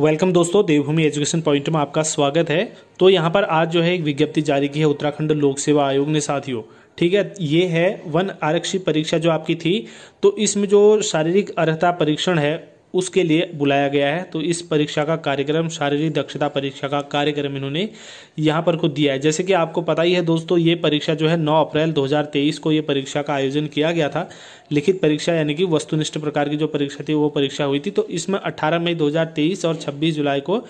welcome दोस्तों देवभूमि education point में आपका स्वागत है तो यहाँ पर आज जो है एक विज्ञप्ति जारी की है उत्तराखंड लोक सेवा आयोग ने साथियों ठीक है ये है वन आरक्षी परीक्षा जो आपकी थी तो इसमें जो शारीरिक अर्हता परीक्षण है उसके लिए बुलाया गया है तो इस परीक्षा का कार्यक्रम शारीरिक दक्षता परीक्षा का कार्यक्रम इन्होंने यहाँ पर खुद दिया है जैसे कि आपको पता ही है दोस्तों ये परीक्षा जो है 9 अप्रैल 2023 को ये परीक्षा का आयोजन किया गया था लिखित परीक्षा यानी कि वस्तुनिष्ठ प्रकार की जो परीक्षा थी वो परीक्षा हुई थी तो इसमें अट्ठारह मई दो और छब्बीस जुलाई को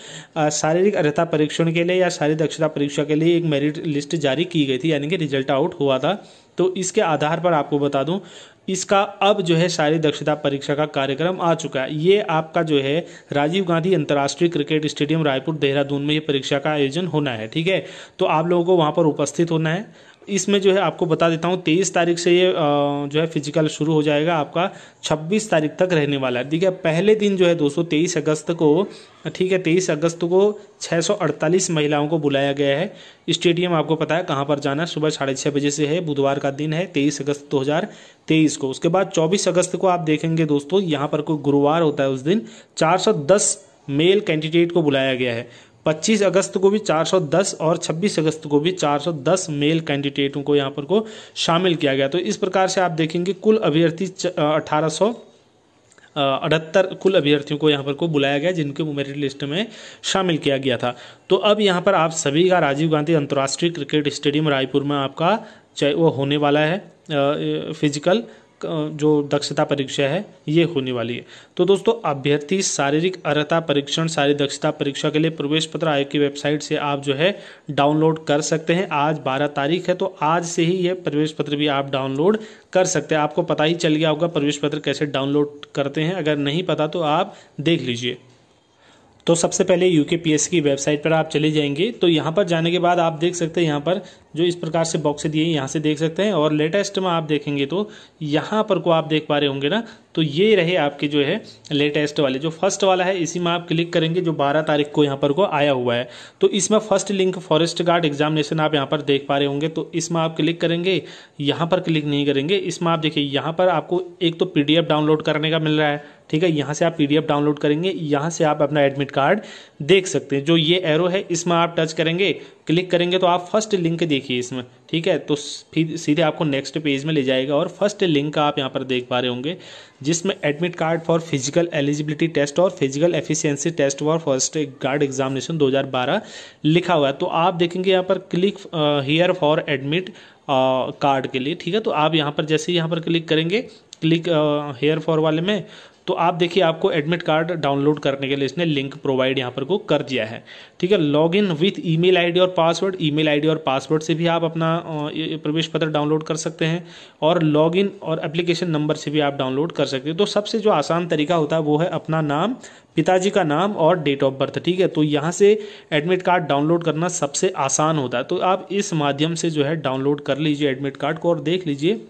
शारीरिक अर्थता परीक्षण के लिए या शारीरिक दक्षता परीक्षा के लिए एक मेरिट लिस्ट जारी की गई थी यानी कि रिजल्ट आउट हुआ था तो इसके आधार पर आपको बता दूं इसका अब जो है शारीरिक दक्षता परीक्षा का कार्यक्रम आ चुका है ये आपका जो है राजीव गांधी अंतर्राष्ट्रीय क्रिकेट स्टेडियम रायपुर देहरादून में ये परीक्षा का आयोजन होना है ठीक है तो आप लोगों को वहाँ पर उपस्थित होना है इसमें जो है आपको बता देता हूँ तेईस तारीख से ये जो है फिजिकल शुरू हो जाएगा आपका छब्बीस तारीख तक रहने वाला है देखिए पहले दिन जो है दोस्तों तेईस अगस्त को ठीक है तेईस अगस्त को 648 महिलाओं को बुलाया गया है स्टेडियम आपको पता है कहाँ पर जाना है सुबह साढ़े छः बजे से है बुधवार का दिन है तेईस अगस्त तेईस को उसके बाद चौबीस अगस्त को आप देखेंगे दोस्तों यहाँ पर कोई गुरुवार होता है उस दिन दस मेल कैंडिडेट को बुलाया गया है 25 अगस्त को भी 410 और 26 अगस्त को भी 410 मेल कैंडिडेटों को यहाँ पर को शामिल किया गया तो इस प्रकार से आप देखेंगे कुल अभ्यर्थी अठारह अठहत्तर कुल अभ्यर्थियों को यहाँ पर को बुलाया गया जिनके मेरिट लिस्ट में शामिल किया गया था तो अब यहाँ पर आप सभी का राजीव गांधी अंतर्राष्ट्रीय क्रिकेट स्टेडियम रायपुर में आपका चाहे वो होने वाला है फिजिकल जो दक्षता परीक्षा है ये होने वाली है तो दोस्तों अभ्यर्थी शारीरिक अर्हता परीक्षण शारीरिक दक्षता परीक्षा के लिए प्रवेश पत्र आयोग की वेबसाइट से आप जो है डाउनलोड कर सकते हैं आज 12 तारीख है तो आज से ही ये प्रवेश पत्र भी आप डाउनलोड कर सकते हैं आपको पता ही चल गया होगा प्रवेश पत्र कैसे डाउनलोड करते हैं अगर नहीं पता तो आप देख लीजिए तो सबसे पहले यू पी एस की वेबसाइट पर आप चले जाएंगे तो यहाँ पर जाने के बाद आप देख सकते हैं यहाँ पर जो इस प्रकार से बॉक्स दिए हैं यहाँ से देख सकते हैं और लेटेस्ट में आप देखेंगे तो यहाँ पर को आप देख पा रहे होंगे ना तो ये रहे आपके जो है लेटेस्ट वाले जो फर्स्ट वाला है इसी में आप क्लिक करेंगे जो बारह तारीख को यहाँ पर को आया हुआ है तो इसमें first link forest guard examination आप यहाँ पर देख पा रहे होंगे तो इसमें आप क्लिक करेंगे यहाँ पर क्लिक नहीं करेंगे इसमें आप देखिए यहाँ पर आपको एक तो पी डाउनलोड करने का मिल रहा है ठीक है यहाँ से आप पीडीएफ डाउनलोड करेंगे यहाँ से आप अपना एडमिट कार्ड देख सकते हैं जो ये एरो है इसमें आप टच करेंगे क्लिक करेंगे तो आप फर्स्ट लिंक देखिए इसमें ठीक है तो फिर सीधे आपको नेक्स्ट पेज में ले जाएगा और फर्स्ट लिंक का आप यहाँ पर देख पा रहे होंगे जिसमें admit card for physical eligibility test और physical efficiency test for first guard examination 2012 लिखा हुआ है तो आप देखेंगे यहाँ पर click here for admit card के लिए ठीक है तो आप यहाँ पर जैसे यहाँ पर क्लिक करेंगे क्लिक हेयर फॉर वाले में तो आप देखिए आपको एडमिट कार्ड डाउनलोड करने के लिए इसने लिंक प्रोवाइड यहाँ पर को कर दिया है ठीक है log in with email और पासवर्ड ई मेल और पासवर्ड से भी आप अपना प्रवेश पत्र डाउनलोड कर सकते हैं और लॉग इन और एप्लीकेशन नंबर से भी आप डाउनलोड कर सकते हैं तो सबसे जो आसान तरीका होता है वो है अपना नाम पिताजी का नाम और डेट ऑफ बर्थ ठीक है तो यहाँ से एडमिट कार्ड डाउनलोड करना सबसे आसान होता है तो आप इस माध्यम से जो है डाउनलोड कर लीजिए एडमिट कार्ड को और देख लीजिए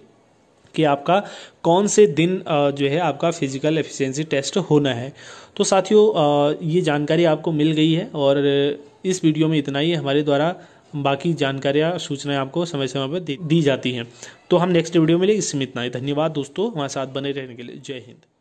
कि आपका कौन से दिन जो है आपका फिजिकल एफिशिएंसी टेस्ट होना है तो साथियों ये जानकारी आपको मिल गई है और इस वीडियो में इतना ही हमारे द्वारा बाकी जानकारियाँ सूचनाएं आपको समय समय पर दी जाती हैं तो हम नेक्स्ट वीडियो में ले इसमें इतना ही धन्यवाद दोस्तों हमारे साथ बने रहने के लिए जय हिंद